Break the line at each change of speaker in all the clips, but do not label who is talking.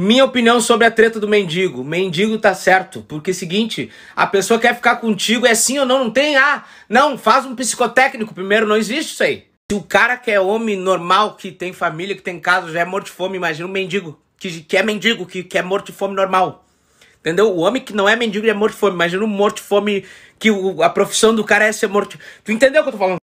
Minha opinião sobre a treta do mendigo. Mendigo tá certo, porque é o seguinte, a pessoa quer ficar contigo, é sim ou não, não tem, ah, não, faz um psicotécnico primeiro, não existe isso aí. Se o cara que é homem normal, que tem família, que tem casa, já é morto de fome, imagina um mendigo, que, que é mendigo, que, que é morto de fome normal. Entendeu? O homem que não é mendigo é morto de fome. Imagina um morto de fome que o, a profissão do cara é ser morto. Tu entendeu o que eu tô falando?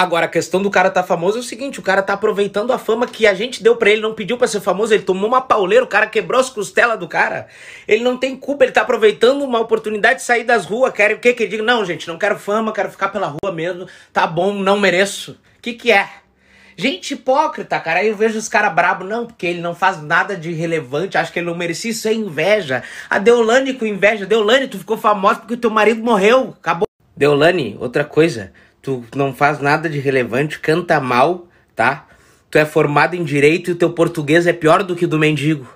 Agora, a questão do cara tá famoso é o seguinte: o cara tá aproveitando a fama que a gente deu para ele, não pediu para ser famoso, ele tomou uma pauleira, o cara quebrou as costelas do cara. Ele não tem culpa, ele tá aproveitando uma oportunidade de sair das ruas. Quer o quê? Que ele diga: não, gente, não quero fama, quero ficar pela rua mesmo, tá bom, não mereço. O que, que é? Gente hipócrita, cara. Aí eu vejo os caras brabo, não, porque ele não faz nada de relevante, acho que ele não merecia, isso é inveja. A Deolane com inveja. Deolane, tu ficou famoso porque teu marido morreu, acabou. Deolane, outra coisa tu não faz nada de relevante, canta mal, tá? Tu é formado em direito e o teu português é pior do que o do mendigo.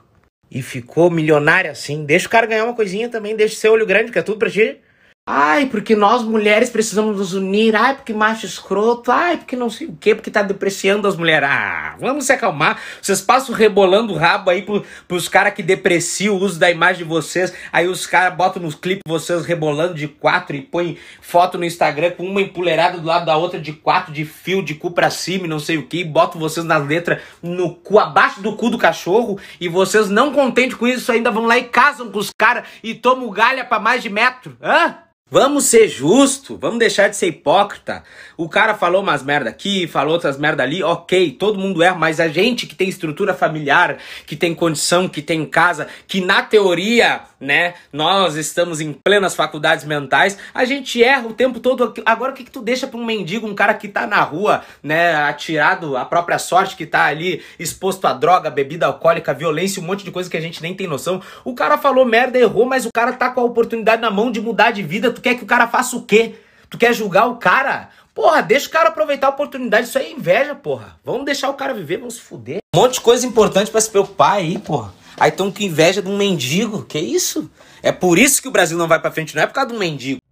E ficou milionário assim. Deixa o cara ganhar uma coisinha também, deixa o seu olho grande, que é tudo pra ti. Ai, porque nós mulheres precisamos nos unir. Ai, porque macho escroto. Ai, porque não sei o quê, porque tá depreciando as mulheres. Ah, vamos se acalmar. Vocês passam rebolando o rabo aí pro, pros caras que depreciam o uso da imagem de vocês. Aí os caras botam nos clipes vocês rebolando de quatro e põem foto no Instagram com uma empoleirada do lado da outra de quatro, de fio, de cu pra cima e não sei o que. E botam vocês nas letras no cu, abaixo do cu do cachorro. E vocês não contentes com isso ainda vão lá e casam com os caras e tomam galha pra mais de metro. Hã? Vamos ser justo, vamos deixar de ser hipócrita. O cara falou umas merda aqui, falou outras merda ali, ok, todo mundo erra, mas a gente que tem estrutura familiar, que tem condição, que tem casa, que na teoria né? Nós estamos em plenas faculdades mentais, a gente erra o tempo todo. Agora o que, que tu deixa para um mendigo, um cara que tá na rua, né, atirado à própria sorte, que tá ali exposto a droga, bebida alcoólica, violência, um monte de coisa que a gente nem tem noção. O cara falou merda, errou, mas o cara tá com a oportunidade na mão de mudar de vida. Tu quer que o cara faça o quê? Tu quer julgar o cara? Porra, deixa o cara aproveitar a oportunidade, isso aí é inveja, porra. Vamos deixar o cara viver, vamos se fuder. Um monte de coisa importante para se preocupar aí, porra. Aí estão com inveja de um mendigo. Que isso? É por isso que o Brasil não vai para frente, não é por causa do mendigo.